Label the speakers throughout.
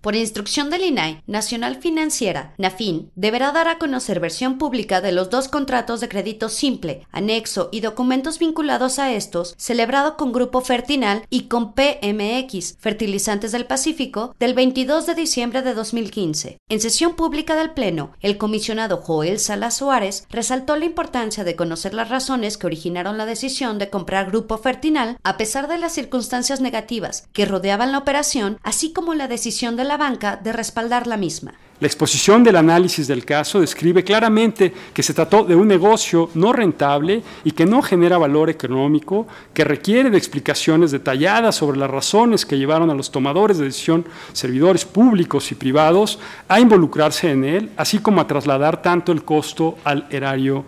Speaker 1: Por instrucción del INAI, Nacional Financiera, NAFIN, deberá dar a conocer versión pública de los dos contratos de crédito simple, anexo y documentos vinculados a estos, celebrado con Grupo Fertinal y con PMX, Fertilizantes del Pacífico, del 22 de diciembre de 2015. En sesión pública del Pleno, el comisionado Joel Salas Suárez resaltó la importancia de conocer las razones que originaron la decisión de comprar Grupo Fertinal a pesar de las circunstancias negativas que rodeaban la operación, así como la decisión de la banca de respaldar la misma.
Speaker 2: La exposición del análisis del caso describe claramente que se trató de un negocio no rentable y que no genera valor económico, que requiere de explicaciones detalladas sobre las razones que llevaron a los tomadores de decisión, servidores públicos y privados, a involucrarse en él, así como a trasladar tanto el costo al erario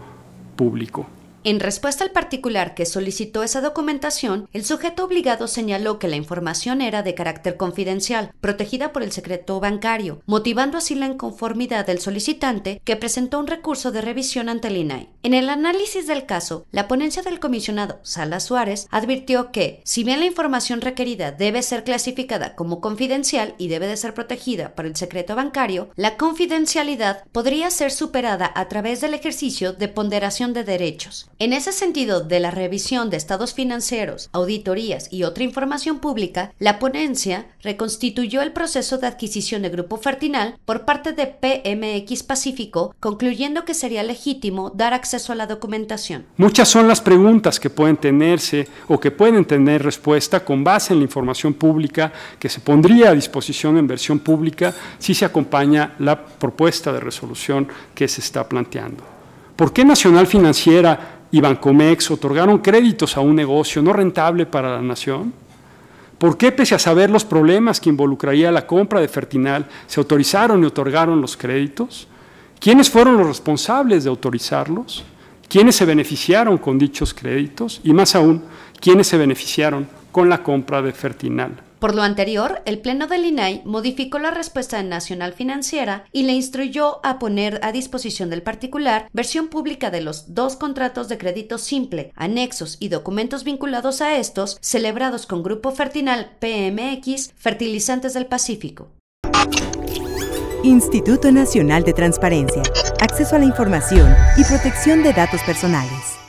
Speaker 2: público.
Speaker 1: En respuesta al particular que solicitó esa documentación, el sujeto obligado señaló que la información era de carácter confidencial, protegida por el secreto bancario, motivando así la inconformidad del solicitante que presentó un recurso de revisión ante el INAI. En el análisis del caso, la ponencia del comisionado Sala Suárez advirtió que, si bien la información requerida debe ser clasificada como confidencial y debe de ser protegida por el secreto bancario, la confidencialidad podría ser superada a través del ejercicio de ponderación de derechos. En ese sentido de la revisión de estados financieros, auditorías y otra información pública, la ponencia reconstituyó el proceso de adquisición de Grupo Fertinal por parte de PMX Pacífico, concluyendo que sería legítimo dar acceso a la documentación.
Speaker 2: Muchas son las preguntas que pueden tenerse o que pueden tener respuesta con base en la información pública que se pondría a disposición en versión pública si se acompaña la propuesta de resolución que se está planteando. ¿Por qué Nacional Financiera y Bancomex otorgaron créditos a un negocio no rentable para la nación? ¿Por qué, pese a saber los problemas que involucraría la compra de Fertinal, se autorizaron y otorgaron los créditos? ¿Quiénes fueron los responsables de autorizarlos? ¿Quiénes se beneficiaron con dichos créditos? Y más aún, ¿quiénes se beneficiaron con la compra de Fertinal?
Speaker 1: Por lo anterior, el Pleno del INAI e modificó la respuesta nacional financiera y le instruyó a poner a disposición del particular versión pública de los dos contratos de crédito simple, anexos y documentos vinculados a estos, celebrados con Grupo Fertinal PMX Fertilizantes del Pacífico. Instituto Nacional
Speaker 2: de Transparencia, Acceso a la Información y Protección de Datos Personales.